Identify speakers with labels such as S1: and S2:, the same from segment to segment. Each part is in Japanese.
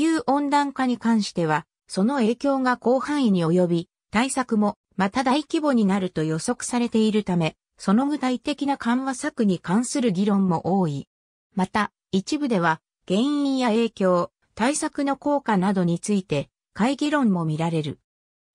S1: 球温暖化に関しては、その影響が広範囲に及び、対策もまた大規模になると予測されているため、その具体的な緩和策に関する議論も多い。また、一部では、原因や影響、対策の効果などについて、会議論も見られる。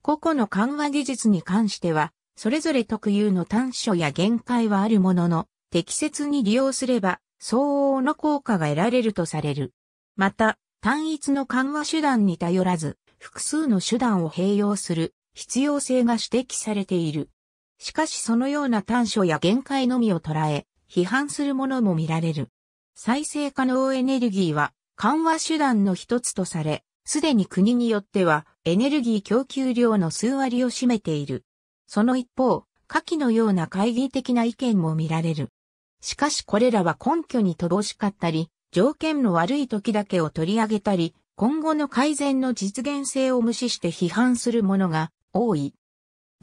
S1: 個々の緩和技術に関しては、それぞれ特有の短所や限界はあるものの、適切に利用すれば、相応の効果が得られるとされる。また、単一の緩和手段に頼らず、複数の手段を併用する必要性が指摘されている。しかしそのような短所や限界のみを捉え、批判するものも見られる。再生可能エネルギーは緩和手段の一つとされ、すでに国によってはエネルギー供給量の数割を占めている。その一方、下記のような懐疑的な意見も見られる。しかしこれらは根拠に乏しかったり、条件の悪い時だけを取り上げたり、今後の改善の実現性を無視して批判するものが多い。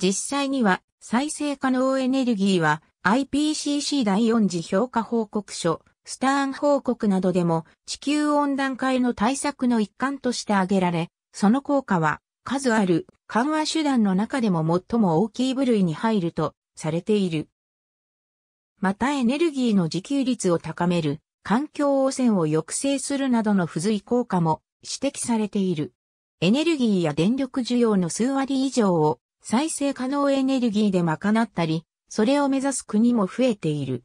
S1: 実際には再生可能エネルギーは IPCC 第4次評価報告書、スターン報告などでも地球温暖化への対策の一環として挙げられ、その効果は数ある緩和手段の中でも最も大きい部類に入るとされている。またエネルギーの自給率を高める環境汚染を抑制するなどの付随効果も指摘されている。エネルギーや電力需要の数割以上を再生可能エネルギーで賄ったり、それを目指す国も増えている。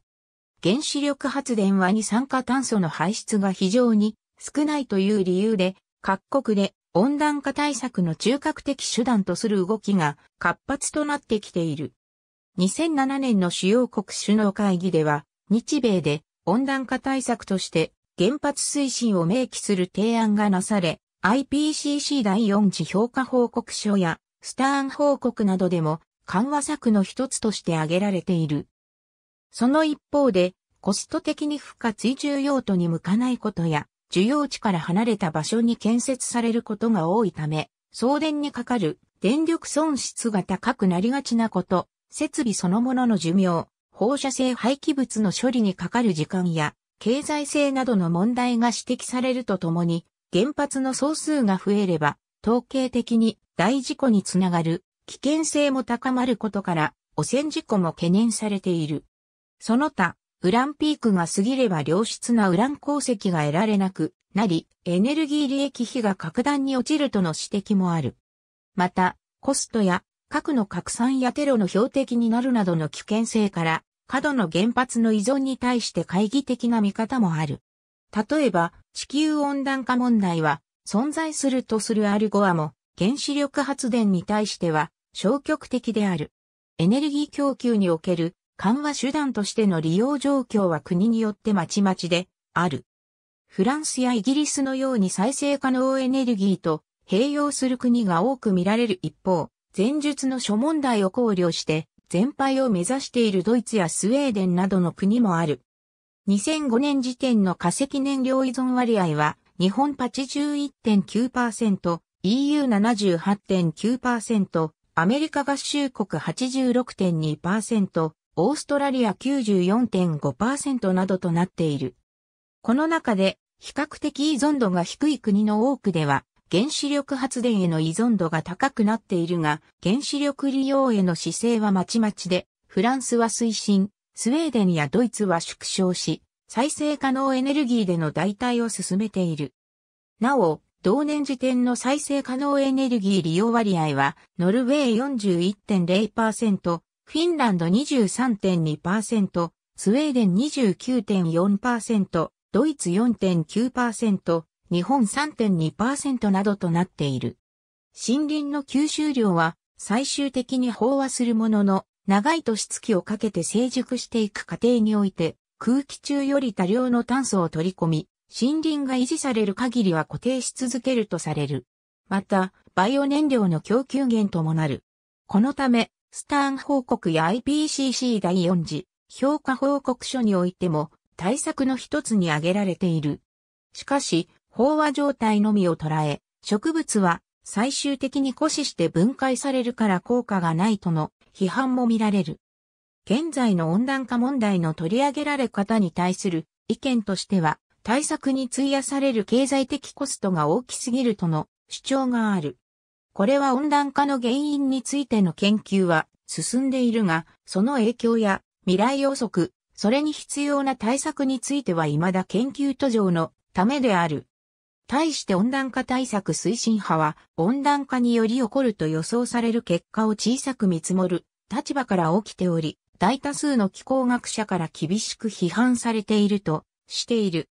S1: 原子力発電は二酸化炭素の排出が非常に少ないという理由で、各国で温暖化対策の中核的手段とする動きが活発となってきている。2007年の主要国首脳会議では、日米で温暖化対策として原発推進を明記する提案がなされ、IPCC 第4次評価報告書やスターン報告などでも緩和策の一つとして挙げられている。その一方で、コスト的に付加追従用途に向かないことや、需要地から離れた場所に建設されることが多いため、送電にかかる電力損失が高くなりがちなこと、設備そのものの寿命、放射性廃棄物の処理にかかる時間や経済性などの問題が指摘されるとともに、原発の総数が増えれば、統計的に大事故につながる危険性も高まることから、汚染事故も懸念されている。その他、ウランピークが過ぎれば良質なウラン鉱石が得られなくなり、エネルギー利益比が格段に落ちるとの指摘もある。また、コストや核の拡散やテロの標的になるなどの危険性から、過度の原発の依存に対して懐疑的な見方もある。例えば、地球温暖化問題は、存在するとするアルゴアも、原子力発電に対しては、消極的である。エネルギー供給における緩和手段としての利用状況は国によってまちまちである。フランスやイギリスのように再生可能エネルギーと併用する国が多く見られる一方、前述の諸問題を考慮して全廃を目指しているドイツやスウェーデンなどの国もある。2005年時点の化石燃料依存割合は、日本81.9%、EU78.9%、アメリカ合衆国86.2%、オーストラリア94.5%などとなっている。この中で、比較的依存度が低い国の多くでは、原子力発電への依存度が高くなっているが、原子力利用への姿勢はまちまちで、フランスは推進、スウェーデンやドイツは縮小し、再生可能エネルギーでの代替を進めている。なお、同年時点の再生可能エネルギー利用割合は、ノルウェー41.0%、フィンランド23.2%、スウェーデン29.4%、ドイツ4.9%、日本3.2%などとなっている。森林の吸収量は最終的に飽和するものの、長い年月をかけて成熟していく過程において、空気中より多量の炭素を取り込み、森林が維持される限りは固定し続けるとされる。また、バイオ燃料の供給源ともなる。このため、スターン報告や IPCC 第4次評価報告書においても対策の一つに挙げられている。しかし、飽和状態のみを捉え、植物は最終的に枯死して分解されるから効果がないとの批判も見られる。現在の温暖化問題の取り上げられ方に対する意見としては、対策に費やされる経済的コストが大きすぎるとの主張がある。これは温暖化の原因についての研究は進んでいるが、その影響や未来予測、それに必要な対策については未だ研究途上のためである。対して温暖化対策推進派は、温暖化により起こると予想される結果を小さく見積もる立場から起きており、大多数の気候学者から厳しく批判されているとしている。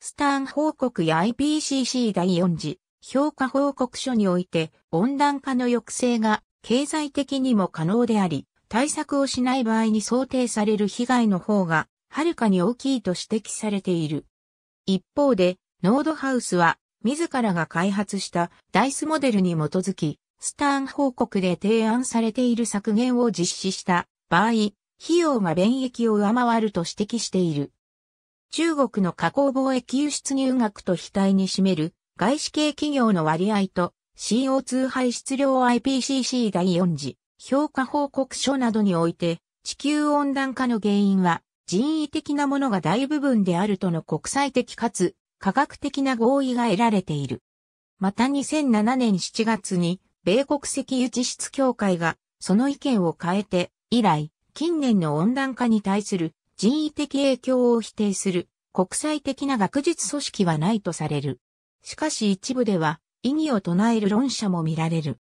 S1: スターン報告や IPCC 第4次評価報告書において温暖化の抑制が経済的にも可能であり、対策をしない場合に想定される被害の方がはるかに大きいと指摘されている。一方でノードハウスは自らが開発したダイスモデルに基づき、スターン報告で提案されている削減を実施した場合、費用が便益を上回ると指摘している。中国の加工貿易輸出入額と額に占める外資系企業の割合と CO2 排出量 IPCC 第4次評価報告書などにおいて地球温暖化の原因は人為的なものが大部分であるとの国際的かつ科学的な合意が得られている。また2007年7月に、米国石油地質協会が、その意見を変えて、以来、近年の温暖化に対する人為的影響を否定する国際的な学術組織はないとされる。しかし一部では異議を唱える論者も見られる。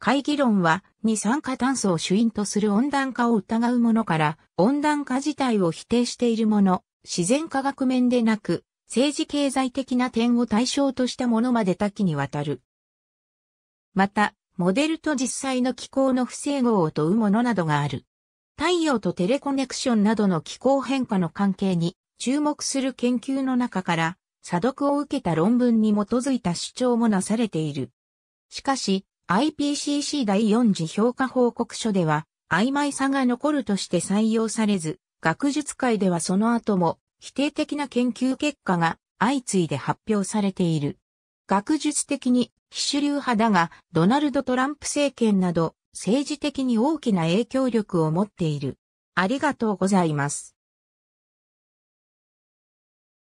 S1: 会議論は二酸化炭素を主因とする温暖化を疑うものから温暖化自体を否定しているもの、自然科学面でなく政治経済的な点を対象としたものまで多岐にわたる。また、モデルと実際の気候の不整合を問うものなどがある。太陽とテレコネクションなどの気候変化の関係に注目する研究の中から、査読を受けた論文に基づいた主張もなされている。しかし、IPCC 第4次評価報告書では、曖昧さが残るとして採用されず、学術界ではその後も否定的な研究結果が相次いで発表されている。学術的に非主流派だが、ドナルド・トランプ政権など、政治的に大きな影響力を持っている。ありがとうございます。